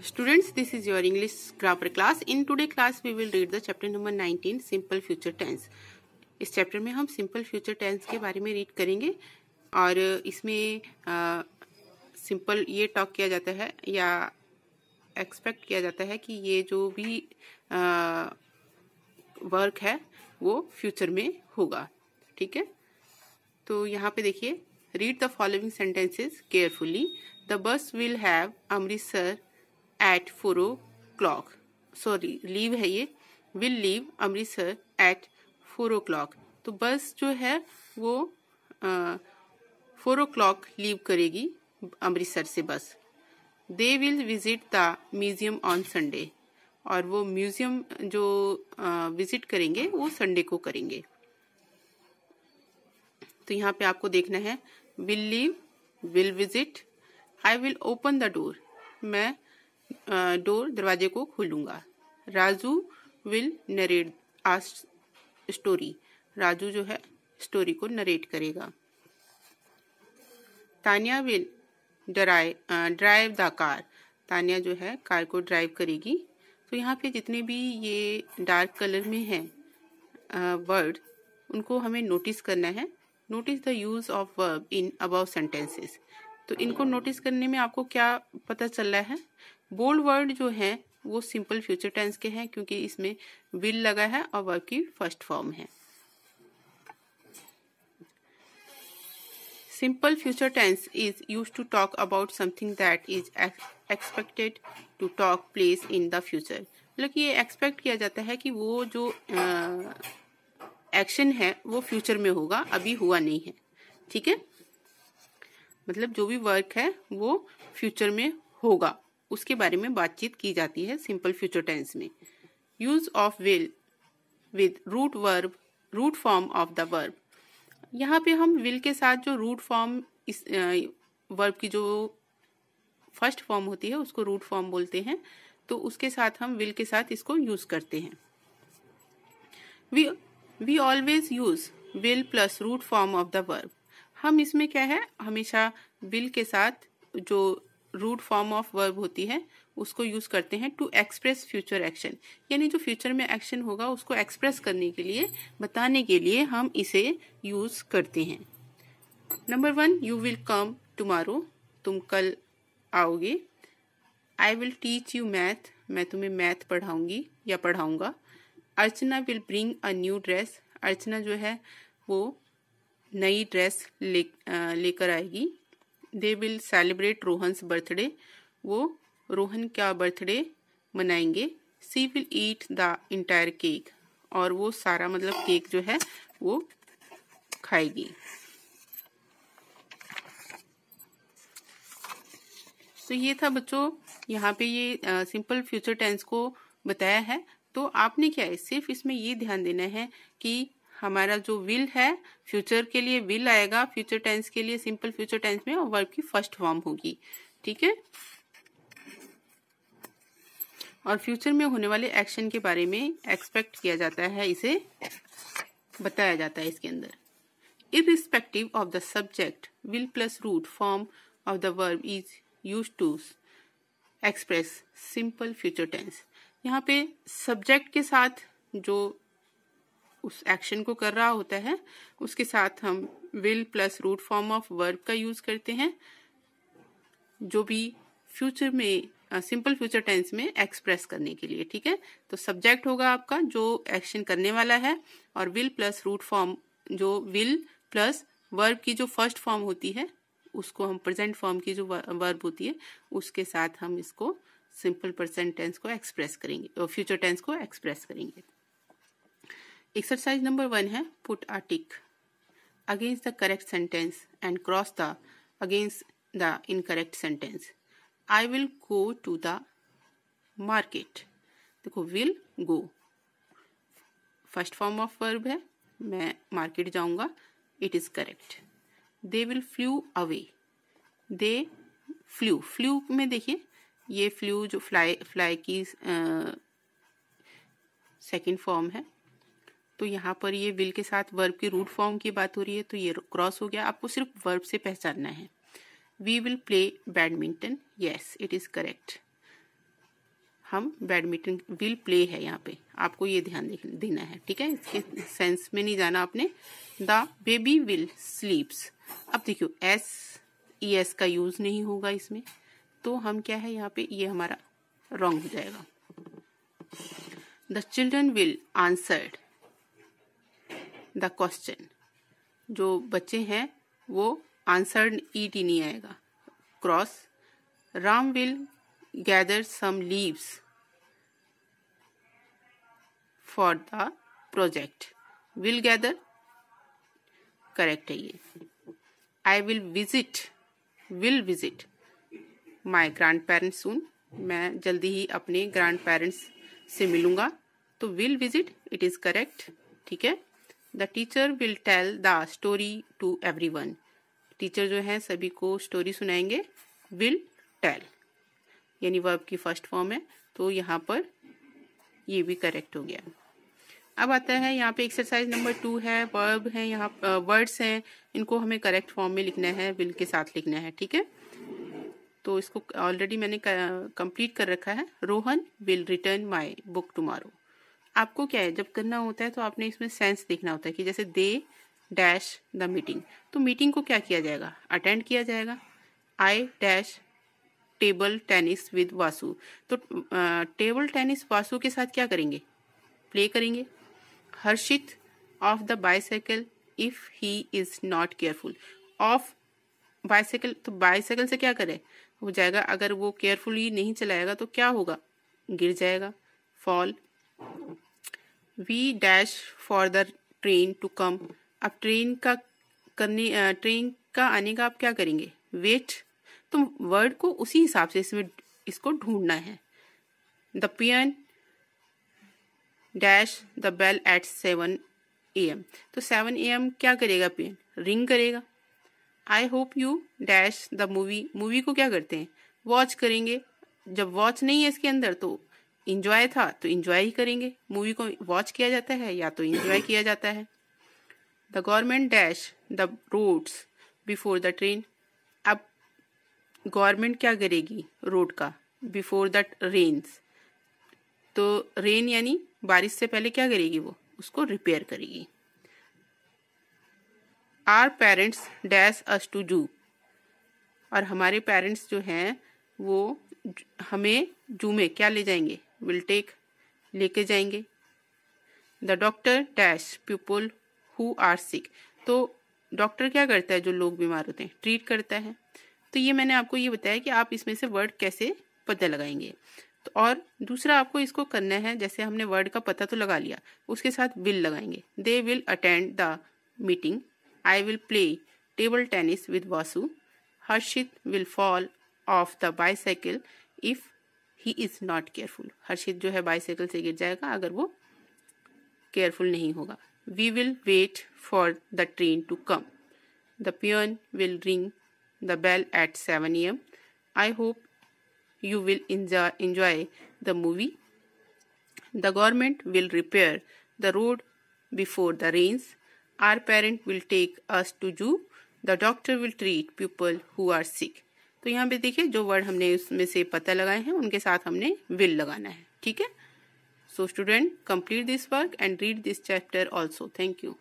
Students, this is your English grammar class. In today class, we will read the chapter number 19, Simple Future Tense. इस chapter में हम simple future tense के बारे में read करेंगे और इसमें सिंपल ये टॉक किया जाता है या एक्सपेक्ट किया जाता है कि ये जो भी वर्क है वो फ्यूचर में होगा ठीक है तो यहाँ पे देखिए read the following sentences carefully the bus will have Amritsar at four o'clock sorry leave है ये will leave Amritsar at four o'clock तो बस जो है वो फोर ओ क्लॉक लीव करेगी अमृतसर से bus they will visit the museum on Sunday और वो म्यूजियम जो विजिट करेंगे वो संडे को करेंगे तो यहाँ पे आपको देखना है will leave will visit I will open the door मैं डोर दरवाजे को खोलूंगा राजू विल नरेट आस्ट स्टोरी राजू जो है स्टोरी को नरेट करेगा Tania will drive drive the car Tania जो है कार को ड्राइव करेगी तो यहाँ पे जितने भी ये डार्क कलर में हैं वर्ड उनको हमें नोटिस करना है notice the use of verb in above sentences तो इनको नोटिस करने में आपको क्या पता चल रहा है बोल्ड वर्ड जो है वो सिंपल फ्यूचर टेंस के हैं क्योंकि इसमें विल लगा है और वर्ब की फर्स्ट फॉर्म है simple future tense is use to talk about something that is expected to talk place in the future मतलब ये एक्सपेक्ट किया जाता है कि वो जो एक्शन है वो फ्यूचर में होगा अभी हुआ नहीं है ठीक है मतलब जो भी वर्क है वो फ्यूचर में होगा उसके बारे में बातचीत की जाती है सिंपल फ्यूचर टेंस में use of will with root verb root form of the verb यहाँ पे हम विल के साथ जो रूट फॉर्म इस वर्ब की जो फर्स्ट फॉर्म होती है उसको रूट फॉर्म बोलते हैं तो उसके साथ हम विल के साथ इसको यूज करते हैं we we always use will plus root form of the verb हम इसमें क्या है हमेशा विल के साथ जो रूट फॉर्म ऑफ वर्ब होती है उसको यूज करते हैं टू एक्सप्रेस फ्यूचर एक्शन यानी जो फ्यूचर में एक्शन होगा उसको एक्सप्रेस करने के लिए बताने के लिए हम इसे यूज करते हैं number one you will come tomorrow तुम कल आओगे I will teach you math मैं तुम्हें मैथ पढ़ाऊंगी या पढ़ाऊंगा Archana will bring a new dress Archana जो है वो नई ड्रेस ले लेकर आएगी they will celebrate Rohan's birthday वो रोहन का बर्थडे मनाएंगे she will eat the entire cake और वो सारा मतलब केक जो है वो खाएगी तो ये था बच्चों यहाँ पे ये आ, सिंपल फ्यूचर टेंस को बताया है तो आपने क्या है सिर्फ इसमें ये ध्यान देना है कि हमारा जो विल है फ्यूचर के लिए विल आएगा फ्यूचर टेंस के लिए सिंपल फ्यूचर टेंस में वर्ब की फर्स्ट फॉर्म होगी ठीक है और फ्यूचर में होने वाले एक्शन के बारे में एक्सपेक्ट किया जाता है इसे बताया जाता है इसके अंदर irrespective of the subject will plus root form of the verb is use to express simple future tense यहाँ पे सब्जेक्ट के साथ जो उस एक्शन को कर रहा होता है उसके साथ हम will plus root form of verb का यूज करते हैं जो भी फ्यूचर में सिंपल फ्यूचर टेंस में एक्सप्रेस करने के लिए ठीक है तो सब्जेक्ट होगा आपका जो एक्शन करने वाला है और विल प्लस रूट फॉर्म जो विल प्लस वर्ब की जो फर्स्ट फॉर्म होती है उसको हम प्रेजेंट फॉर्म की जो वर्ब होती है उसके साथ हम इसको सिंपल प्रेजेंट टेंस को एक्सप्रेस करेंगे और फ्यूचर टेंस को एक्सप्रेस करेंगे एक्सरसाइज नंबर वन है put a tick against the correct sentence and cross the against the incorrect sentence I will go to the market देखो will go first form of verb है मैं market जाऊंगा it is correct they will flew away they flew flew में देखिए ये flew जो fly fly की second uh, form है तो यहाँ पर ये विल के साथ वर्ब की रूट फॉर्म की बात हो रही है तो ये क्रॉस हो गया आपको सिर्फ वर्ब से पहचानना है we will play badminton yes it is correct हम बैडमिंटन विल प्ले है यहाँ पे आपको ये ध्यान देना है ठीक है इसके सेंस में नहीं जाना आपने द बेबी विल स्लीप्स अब देखियो एस ई एस का यूज नहीं होगा इसमें तो हम क्या है यहाँ पे ये हमारा रॉन्ग हो जाएगा the children will answered the question जो बच्चे हैं वो आंसर ई टी नहीं आएगा cross Ram will gather some leaves for the project will gather correct है ये I will visit will visit my grandparents soon मैं जल्दी ही अपने ग्रांड पेरेंट्स से मिलूंगा तो will visit it is correct ठीक है the teacher will tell the story to everyone teacher जो है सभी को स्टोरी सुनाएंगे विल टेल यानी वर्ब की फर्स्ट फॉर्म है तो यहाँ पर ये भी करेक्ट हो गया अब आता है यहाँ पे एक्सरसाइज नंबर टू है वर्ब है यहाँ वर्ड्स हैं इनको हमें करेक्ट फॉर्म में लिखना है विल के साथ लिखना है ठीक है तो इसको ऑलरेडी मैंने कंप्लीट कर रखा है Rohan will return my book tomorrow आपको क्या है जब करना होता है तो आपने इसमें सेंस देखना होता है कि जैसे दे डैश द मीटिंग तो मीटिंग को क्या किया जाएगा अटेंड किया जाएगा I dash table tennis with Vasu तो टेबल टेनिस वासु के साथ क्या करेंगे प्ले करेंगे Harshit of the bicycle if he is not careful of bicycle तो बाइसाइकिल से क्या करे हो जाएगा अगर वो केयरफुली नहीं चलाएगा तो क्या होगा गिर जाएगा fall we dash for the train to come अब ट्रेन का करने ट्रेन का आने का आप क्या करेंगे वेट तो वर्ड को उसी हिसाब से इसमें इसको ढूंढना है the peon dash the bell at seven A M तो सेवन ए एम क्या करेगा पियन रिंग करेगा I hope you dash the movie movie को क्या करते हैं वॉच करेंगे जब वॉच नहीं है इसके अंदर तो इंजॉय था तो इंजॉय ही करेंगे मूवी को वॉच किया जाता है या तो इंजॉय किया जाता है the government dash the roads before the train अब गवर्नमेंट क्या करेगी रोड का बिफोर द रेन्स तो रेन यानी बारिश से पहले क्या करेगी वो उसको रिपेयर करेगी our parents dash us to zoo और हमारे पेरेंट्स जो हैं वो हमें जू में क्या ले जाएंगे विल टेक लेके जाएंगे the doctor dash people who are sick तो डॉक्टर क्या करता है जो लोग बीमार होते हैं ट्रीट करता है तो ये मैंने आपको ये बताया कि आप इसमें से वर्ड कैसे पता लगाएंगे तो और दूसरा आपको इसको करना है जैसे हमने वर्ड का पता तो लगा लिया उसके साथ विल लगाएंगे they will attend the meeting I will play table tennis with Vasu Harshit will fall off the bicycle if he is not careful Harshit जो है बाईसाइकिल से गिर जाएगा अगर वो केयरफुल नहीं होगा we will wait for the train to come the peon will ring the bell at seven A M I hope you will enjoy the movie the government will repair the road before the rains our parent will take us to zoo the doctor will treat people who are sick तो यहाँ पे देखिए जो word हमने उसमें से पता लगाए हैं उनके साथ हमने विल लगाना है ठीक है so student complete this work and read this chapter also thank you